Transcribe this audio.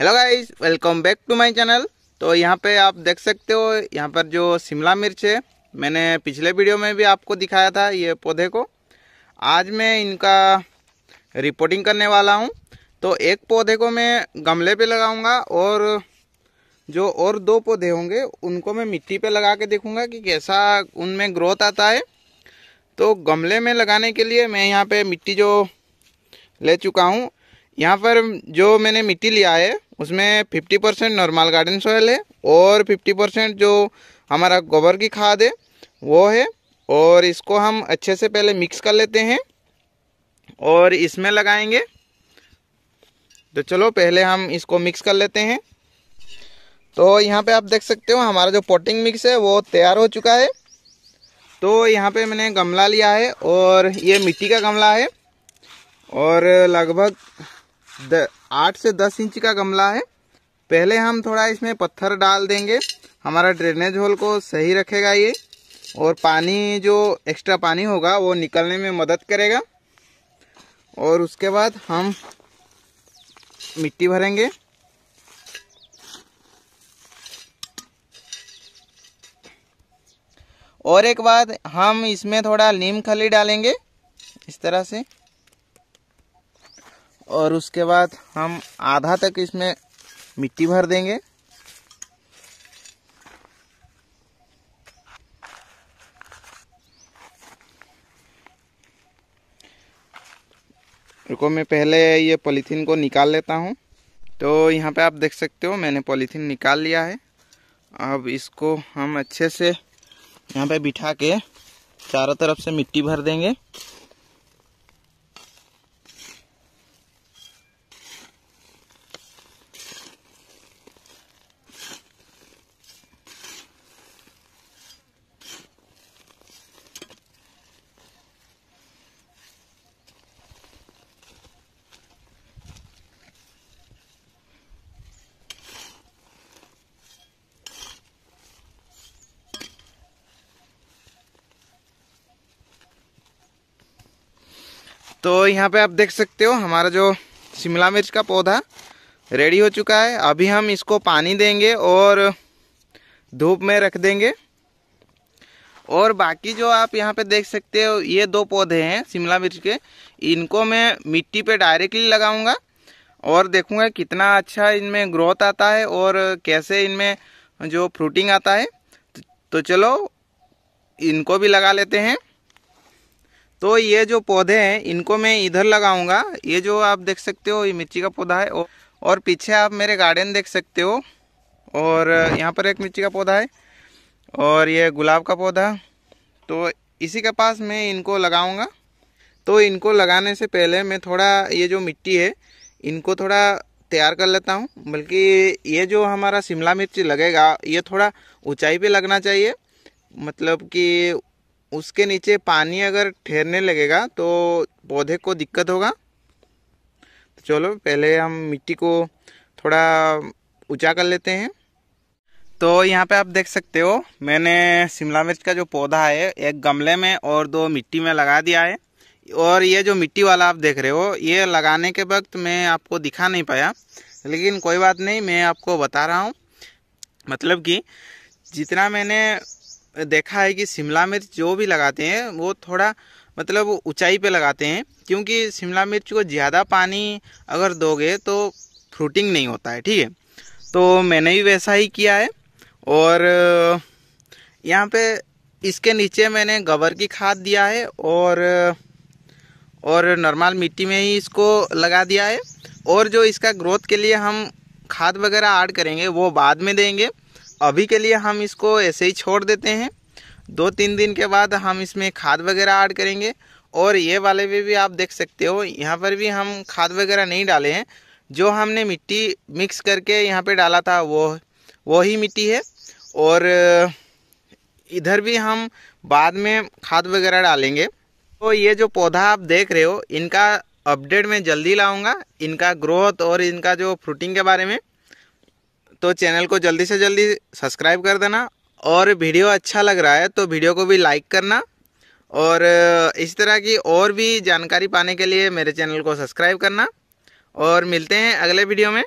hello guys welcome back to my channel तो यहाँ पे आप देख सकते हो यहाँ पर जो शिमला मिर्च है मैंने पिछले वीडियो में भी आपको दिखाया था ये पौधे को आज मैं इनका रिपोर्टिंग करने वाला हूँ तो एक पौधे को मैं गमले पे लगाऊंगा और जो और दो पौधे होंगे उनको मैं मिट्टी पे लगा के देखूँगा कि कैसा उनमें ग्रोथ आता है तो गमले में लगाने के लिए मैं यहाँ पर मिट्टी जो ले चुका हूँ यहाँ पर जो मैंने मिट्टी लिया है उसमें 50 परसेंट नॉर्मल गार्डन सॉयल है और 50 परसेंट जो हमारा गोबर की खाद है वो है और इसको हम अच्छे से पहले मिक्स कर लेते हैं और इसमें लगाएंगे तो चलो पहले हम इसको मिक्स कर लेते हैं तो यहाँ पे आप देख सकते हो हमारा जो पोटिंग मिक्स है वो तैयार हो चुका है तो यहाँ पे मैंने गमला लिया है और ये मिट्टी का गमला है और लगभग आठ से दस इंच का गमला है पहले हम थोड़ा इसमें पत्थर डाल देंगे हमारा ड्रेनेज होल को सही रखेगा ये और पानी जो एक्स्ट्रा पानी होगा वो निकलने में मदद करेगा और उसके बाद हम मिट्टी भरेंगे और एक बात हम इसमें थोड़ा नीम खली डालेंगे इस तरह से और उसके बाद हम आधा तक इसमें मिट्टी भर देंगे रुको मैं पहले ये पॉलीथीन को निकाल लेता हूँ तो यहाँ पे आप देख सकते हो मैंने पॉलीथीन निकाल लिया है अब इसको हम अच्छे से यहाँ पे बिठा के चारों तरफ से मिट्टी भर देंगे तो यहाँ पे आप देख सकते हो हमारा जो शिमला मिर्च का पौधा रेडी हो चुका है अभी हम इसको पानी देंगे और धूप में रख देंगे और बाकी जो आप यहाँ पे देख सकते हो ये दो पौधे हैं शिमला मिर्च के इनको मैं मिट्टी पे डायरेक्टली लगाऊंगा और देखूंगा कितना अच्छा इनमें ग्रोथ आता है और कैसे इनमें जो फ्रूटिंग आता है तो चलो इनको भी लगा लेते हैं तो ये जो पौधे हैं इनको मैं इधर लगाऊंगा ये जो आप देख सकते हो ये मिर्ची का पौधा है और पीछे आप मेरे गार्डन देख सकते हो और यहाँ पर एक मिर्ची का पौधा है और ये गुलाब का पौधा तो इसी के पास मैं इनको लगाऊंगा तो इनको लगाने से पहले मैं थोड़ा ये जो मिट्टी है इनको थोड़ा तैयार कर लेता हूँ बल्कि ये जो हमारा शिमला मिर्ची लगेगा ये थोड़ा ऊंचाई पे लगना चाहिए मतलब कि उसके नीचे पानी अगर ठहरने लगेगा तो पौधे को दिक्कत होगा तो चलो पहले हम मिट्टी को थोड़ा ऊंचा कर लेते हैं तो यहाँ पे आप देख सकते हो मैंने शिमला मिर्च का जो पौधा है एक गमले में और दो मिट्टी में लगा दिया है और ये जो मिट्टी वाला आप देख रहे हो ये लगाने के वक्त मैं आपको दिखा नहीं पाया लेकिन कोई बात नहीं मैं आपको बता रहा हूँ मतलब कि जितना मैंने देखा है कि शिमला मिर्च जो भी लगाते हैं वो थोड़ा मतलब ऊंचाई पे लगाते हैं क्योंकि शिमला मिर्च को ज़्यादा पानी अगर दोगे तो फ्रूटिंग नहीं होता है ठीक है तो मैंने भी वैसा ही किया है और यहाँ पे इसके नीचे मैंने गबर की खाद दिया है और और नॉर्मल मिट्टी में ही इसको लगा दिया है और जो इसका ग्रोथ के लिए हम खाद वगैरह ऐड करेंगे वो बाद में देंगे अभी के लिए हम इसको ऐसे ही छोड़ देते हैं दो तीन दिन के बाद हम इसमें खाद वगैरह ऐड करेंगे और ये वाले में भी, भी आप देख सकते हो यहाँ पर भी हम खाद वगैरह नहीं डाले हैं जो हमने मिट्टी मिक्स करके यहाँ पे डाला था वो वो ही मिट्टी है और इधर भी हम बाद में खाद वगैरह डालेंगे तो ये जो पौधा आप देख रहे हो इनका अपडेट मैं जल्दी लाऊंगा इनका ग्रोथ और इनका जो फ्रूटिंग के बारे में तो चैनल को जल्दी से जल्दी सब्सक्राइब कर देना और वीडियो अच्छा लग रहा है तो वीडियो को भी लाइक करना और इस तरह की और भी जानकारी पाने के लिए मेरे चैनल को सब्सक्राइब करना और मिलते हैं अगले वीडियो में